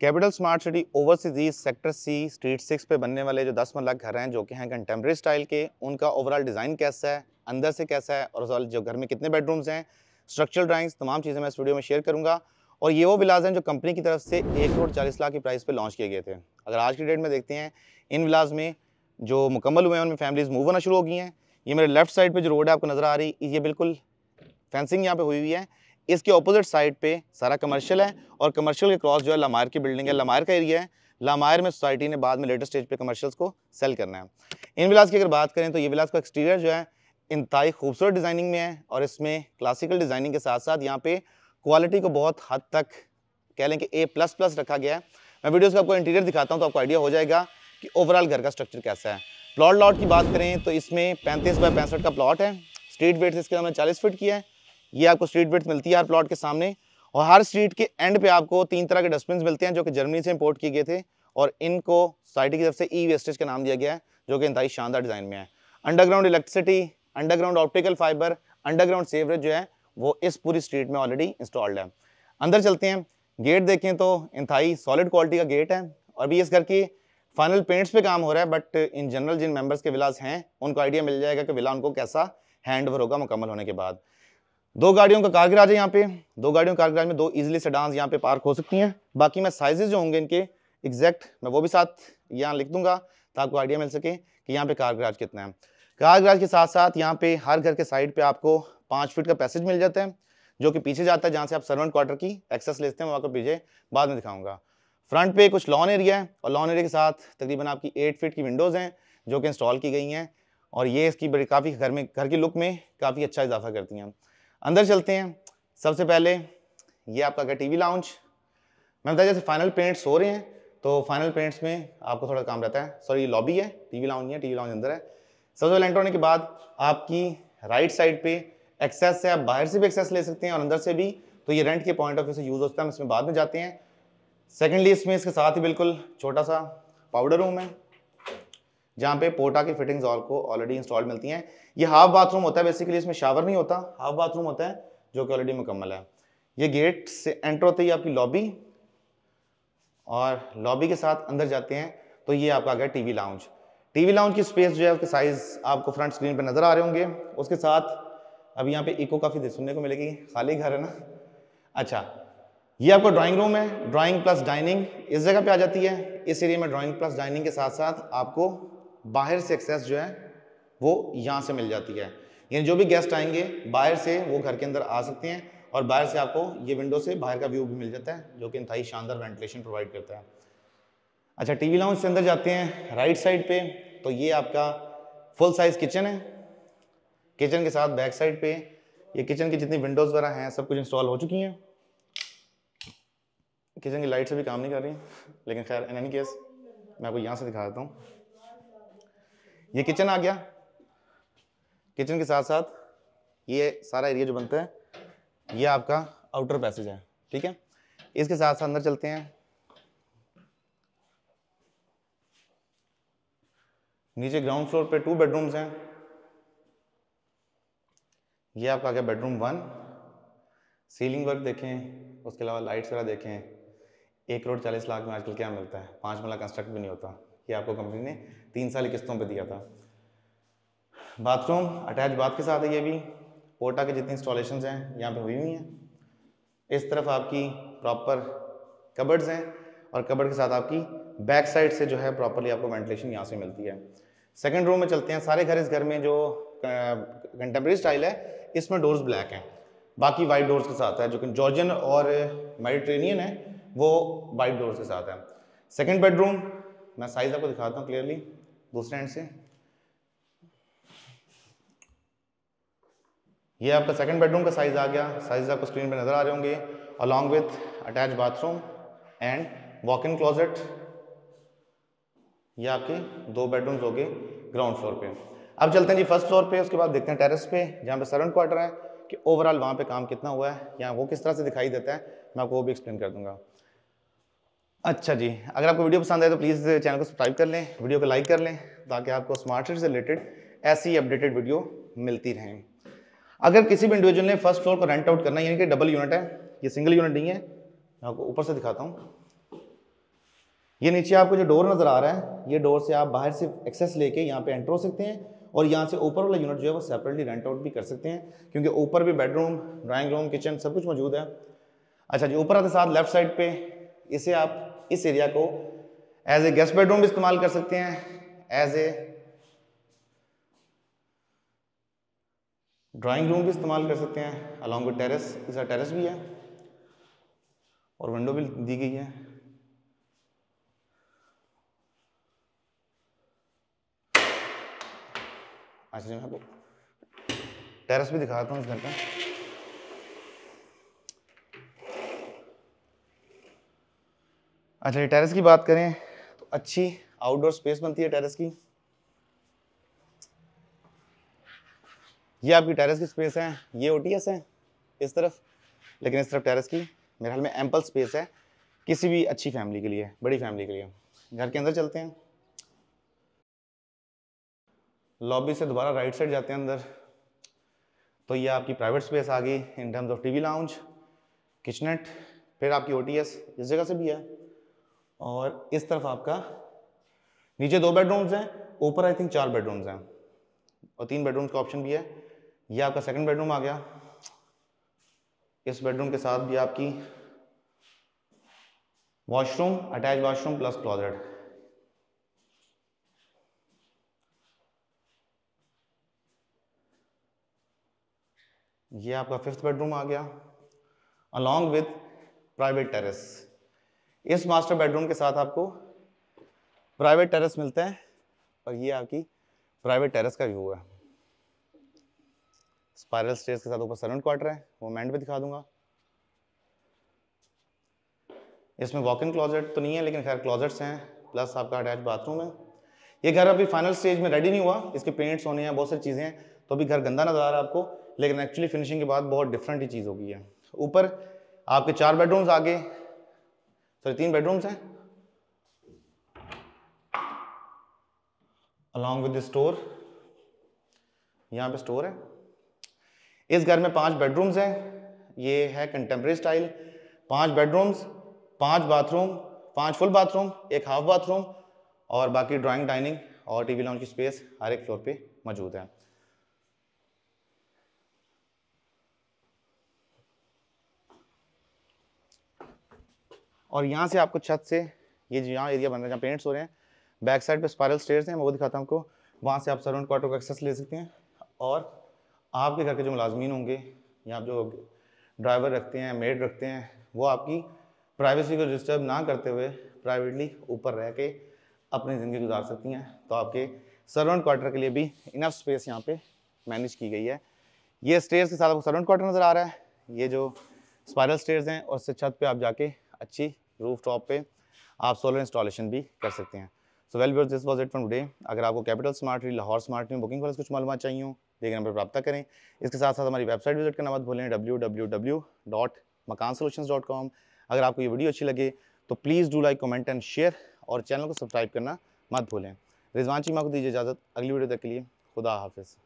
capital Smart City overseas east sector C street six पे बनने वाले जो दस मल्ला घर हैं जो कि हैं कंटेम्प्रेरी स्टाइल के उनका ओवरऑल डिज़ाइन कैसा है अंदर से कैसा है और जो घर में कितने बेडरूम्स हैं स्ट्रक्चरल ड्राइंग्स तमाम चीज़ें मैं इस वीडियो में शेयर करूँगा और ये वो विलाज हैं जो कंपनी की तरफ से एक करोड़ चालीस लाख की प्राइस पर लॉन्च किए गए थे अगर आज की डेट में देखते हैं इन विलाज में जो मुकम्मल हुए हैं उनमें फैमिलीज़ मूव होना शुरू हो गई हैं ये मेरे लेफ्ट साइड पर जो रोड है आपको नज़र आ रही ये बिल्कुल फेंसिंग यहाँ पर हुई हुई है इसके ऑपोजिट साइड पे सारा कमर्शियल है और कमर्शियल के क्रॉस जो है लामायर की बिल्डिंग है लामायर का एरिया है लामायर में सोसाइटी ने बाद में लेटेस्ट स्टेज पे कमर्शियल्स को सेल करना है इन विलास की अगर बात करें तो ये विलास का एक्सटीरियर जो है इंतई खूबसूरत डिज़ाइनिंग में है और इसमें क्लासिकल डिज़ाइनिंग के साथ साथ यहाँ पे क्वालिटी को बहुत हद तक कह लें कि ए प्लस प्लस रखा गया है मैं वीडियोज़ का आपको इंटीरियर दिखाता हूँ तो आपको आइडिया हो जाएगा कि ओवरऑल घर का स्ट्रक्चर कैसा है प्लॉट लॉट की बात करें तो इसमें पैंतीस बाई पैंसठ का प्लॉट है स्ट्रीट वेट इसके हमने चालीस फीट किया है ये आपको स्ट्रीट बेट मिलती है हर प्लॉट के सामने और हर स्ट्रीट के एंड पे आपको तीन तरह के डस्टबिन मिलते हैं जो कि जर्मनी से इंपोर्ट किए गए थे और इनको सोसाइटी की तरफ से ई वेस्टेज का नाम दिया गया है जो कि इंतई शानदार डिज़ाइन में है underground electricity underground optical fibre underground sewerage जो है वो इस पूरी स्ट्रीट में ऑलरेडी इंस्टॉल्ड है अंदर चलते हैं गेट देखें तो इंथाई सॉलिड क्वालिटी का गेट है और अभी इस घर की फाइनल पेंट्स पे काम हो रहा है बट इन जनरल जिन मेंबर्स के विलास हैं उनको आइडिया मिल जाएगा कि विला उनको कैसा हैंड ओवर होगा मुकम्मल होने के बाद दो गाड़ियों का कारगराज है यहाँ पे दो गाड़ियों का कारगराज में दो इजिली डांस यहाँ पे पार्क हो सकती हैं बाकी मैं साइजेज जो होंगे इनके एग्जैक्ट मैं वो भी साथ यहाँ लिख दूंगा तो आपको आइडिया मिल सके कि यहाँ पे कारगराज कितना है कारगराज के साथ साथ यहाँ पे हर घर के साइड पे आपको पाँच फीट का पैसेज मिल जाता है जो कि पीछे जाता है जहाँ से आप सर्वेंट क्वार्टर की एक्सेस लेते हैं वो आपको पीछे बाद में दिखाऊंगा फ्रंट पे कुछ लॉन एरिया है और लॉन एरिया के साथ तकरीबन आपकी एट फीट की विंडोज़ हैं जो कि इंस्टॉल की गई हैं और ये इसकी काफ़ी घर में घर की लुक में काफ़ी अच्छा इजाफा करती हैं अंदर चलते हैं सबसे पहले ये आपका क्या टीवी लाउंज मैं बताया जैसे फाइनल पेंट्स हो रहे हैं तो फाइनल पेंट्स में आपको थोड़ा काम रहता है सॉरी ये लॉबी है टीवी लाउंज नहीं है टीवी लाउंज अंदर है सबसे पहले एंटर होने के बाद आपकी राइट साइड पे एक्सेस है आप बाहर से भी एक्सेस ले सकते हैं और अंदर से भी तो ये रेंट के पॉइंट ऑफ व्यू से यूज़ होता है हम इसमें बाद में जाते हैं सेकेंडली इसमें इसके साथ ही बिल्कुल छोटा सा पाउडर रूम है जहाँ पे पोर्टा की फिटिंग्स और को ऑलरेडी इंस्टॉल मिलती हैं ये हाफ बाथरूम होता है बेसिकली इसमें शावर नहीं होता हाफ बाथरूम होता है जो कि ऑलरेडी मुकम्मल है ये गेट से एंटर होते ही आपकी लॉबी और लॉबी के साथ अंदर जाते हैं तो ये आपका आ गया टीवी लाउंज टीवी लाउंज की स्पेस जो है उसके साइज आपको फ्रंट स्क्रीन पर नज़र आ रहे होंगे उसके साथ अब यहाँ पे इको काफ़ी सुनने को मिलेगी खाली घर है ना अच्छा ये आपका ड्राइंग रूम है ड्राइंग प्लस डाइनिंग इस जगह पे आ जाती है इस एरिया में ड्राइंग प्लस डाइनिंग के साथ साथ आपको बाहर से एक्सेस जो है वो यहाँ से मिल जाती है यानी जो भी गेस्ट आएंगे बाहर से वो घर के अंदर आ सकते हैं और बाहर से आपको ये विंडो से बाहर का व्यू भी मिल जाता है जो कि इंतई शानदार वेंटिलेशन प्रोवाइड करता है अच्छा टीवी लाउंज से अंदर जाते हैं राइट साइड पे तो ये आपका फुल साइज किचन है किचन के साथ बैक साइड पे ये किचन की जितनी विंडोज वगैरह हैं सब कुछ इंस्टॉल हो चुकी हैं किचन की लाइट से भी काम नहीं कर रही लेकिन खैर इन एनी केस मैं आपको यहाँ से दिखा देता हूँ ये किचन आ गया किचन के साथ साथ ये सारा एरिया जो बनता है ये आपका आउटर पैसेज है ठीक है इसके साथ साथ अंदर चलते हैं नीचे ग्राउंड फ्लोर पे टू बेडरूम्स हैं ये आपका आ गया बेडरूम वन सीलिंग वर्क देखें उसके अलावा लाइट्स वगैरह देखें एक करोड़ चालीस लाख में आजकल क्या मिलता है पाँच मिला कंस्ट्रक्ट भी नहीं होता कि आपको कंपनी ने तीन साल किस्तों पे दिया था बाथरूम अटैच बाथ के साथ है ये भी कोटा के जितनी इंस्टॉलेशन हैं यहाँ पे हुई हुई हैं इस तरफ आपकी प्रॉपर कबर्ड्स हैं और कबर्ड के साथ आपकी बैक साइड से जो है प्रॉपरली आपको वेंटिलेशन यहाँ से मिलती है सेकेंड रूम में चलते हैं सारे घर इस घर में जो कंटेम्प्रेरी स्टाइल है इसमें डोर्स ब्लैक हैं बाकी वाइट डोर्स के साथ है जो कि जॉर्जियन और मेडिट्रेनियन है वो वाइट डोर्स के साथ है सेकेंड बेडरूम मैं साइज आपको दिखाता हूँ क्लियरली दूसरे एंड से ये आपका सेकंड बेडरूम का साइज आ गया साइज आपको स्क्रीन पे नजर आ रहे होंगे along with attach bathroom and walk in closet ये आपके दो बेडरूम्स हो गए ग्राउंड फ्लोर पे अब चलते हैं जी फर्स्ट फ्लोर पे उसके बाद देखते हैं टेरेस पे जहाँ पे सेवन क्वार्टर है कि ओवरऑल वहाँ पे काम कितना हुआ है या वो किस तरह से दिखाई देता है मैं आपको वो भी एक्सप्लेन कर दूंगा अच्छा जी अगर आपको वीडियो पसंद आए तो प्लीज़ चैनल uh, को सब्सक्राइब कर लें वीडियो को लाइक कर लें ताकि आपको स्मार्ट से रिलेटेड ऐसी अपडेटेड वीडियो मिलती रहें अगर किसी भी इंडिविजुअल ने फर्स्ट फ्लोर को रेंट आउट करना है यानी कि डबल यूनिट है ये सिंगल यूनिट नहीं है मैं आपको ऊपर से दिखाता हूँ ये नीचे आपको जो डोर नज़र आ रहा है ये डोर से आप बाहर से एक्सेस लेके यहाँ पे एंटर हो सकते हैं और यहाँ से ऊपर वाला यूनिट जो है वो सेपरेटली रेंट आउट भी कर सकते हैं क्योंकि ऊपर भी बेडरूम ड्राइंग रूम किचन सब कुछ मौजूद है अच्छा जी ऊपर आते साथ लेफ्ट साइड पर इसे आप इस एरिया को एज ए गेस्ट बेडरूम इस्तेमाल कर सकते हैं एज ए ड्राइंग रूम भी इस्तेमाल कर सकते हैं अलॉन्ग विद टेरेस इसका टेरेस भी है और विंडो भी दी गई है अच्छा मैं आपको टेरेस भी दिखाता हूँ इस घर का अच्छा टेरेस की बात करें तो अच्छी आउटडोर स्पेस बनती है टेरेस की ये आपकी टेरेस की स्पेस है ये ओटीएस है इस तरफ लेकिन इस तरफ टेरेस की मेरे हाल में एम्पल स्पेस है किसी भी अच्छी फैमिली के लिए बड़ी फैमिली के लिए घर के अंदर चलते हैं लॉबी से दोबारा राइट साइड जाते हैं अंदर तो ये आपकी प्राइवेट स्पेस आ गई in terms of TV lounge kitchenette फिर आपकी ओटीएस इस जगह से भी है और इस तरफ आपका नीचे दो बेडरूम्स हैं ऊपर आई थिंक चार बेडरूम्स हैं और तीन बेडरूम्स का ऑप्शन भी है ये आपका सेकंड बेडरूम आ गया इस बेडरूम के साथ भी आपकी washroom attach washroom plus closet ये आपका फिफ्थ बेडरूम आ गया अलॉन्ग विथ प्राइवेट टेरेस इस मास्टर बेडरूम के साथ आपको प्राइवेट टेरेस मिलते हैं और ये आपकी प्राइवेट टेरेस का व्यू है स्पाइरल स्टेज के साथ ऊपर सर्वेंट क्वार्टर है वो मैं भी दिखा दूंगा इसमें वॉक इन क्लॉजेट तो नहीं है लेकिन खैर क्लॉजेट्स हैं प्लस आपका अटैच बाथरूम है ये घर अभी फाइनल स्टेज में रेडी नहीं हुआ इसके पेंट्स होने हैं बहुत सारी चीज़ें हैं तो अभी घर गंदा नज़र आ रहा है आपको लेकिन एक्चुअली फिनिशिंग के बाद बहुत डिफरेंट ही चीज़ होगी है ऊपर आपके चार बेडरूम्स आगे सर तीन बेडरूम्स हैं अलॉन्ग विद स्टोर यहाँ पे स्टोर है इस घर में पांच बेडरूम्स हैं ये है कंटेम्प्रेरी स्टाइल पांच बेडरूम्स पांच बाथरूम पांच फुल बाथरूम एक हाफ बाथरूम और बाकी ड्राइंग डाइनिंग और टीवी लाउंज की स्पेस हर एक फ्लोर पे मौजूद है और यहाँ से आपको छत से ये जो यहाँ एरिया बन रहा है जहाँ पेंट्स हो रहे हैं बैक साइड पे स्पायरल स्टेयर्स हैं मैं वो दिखाता हूँ आपको वहाँ से आप सर्वेंट क्वार्टर का एक्सेस ले सकते हैं और आपके घर के जो मुलाजमीन होंगे या जो ड्राइवर रखते हैं मेड रखते हैं वो आपकी प्राइवेसी को डिस्टर्ब ना करते हुए प्राइवेटली ऊपर रह के अपनी ज़िंदगी गुजार सकती हैं तो आपके सर्वेंट क्वार्टर के लिए भी इनफ स्पेस यहाँ पर मैनेज की गई है ये स्टेयर्स के साथ आपको सर्वेंट क्वार्टर नज़र आ रहा है ये जो स्पायरल स्टेयर्स हैं और उससे छत पर आप जाके अच्छी रूफ टॉप पर आप सोलर इंस्टॉलेशन भी कर सकते हैं so well this was it for today अगर आपको कैपिटल स्मार्ट लाहौर स्मार्ट में बुकिंग वाले कुछ मालूम चाहिए देख नंबर प्राप्त करें इसके साथ साथ हमारी वेबसाइट विजिट करना मत भूलें W W W dot Makaan solution dot com अगर आपको ये वीडियो अच्छी लगे तो please do like comment and share और चैनल को सब्सक्राइब करना मत भूलें रिजवान चीमा को दीजिए इजाज़त अगली वीडियो तक के लिए खुदा हाफिज़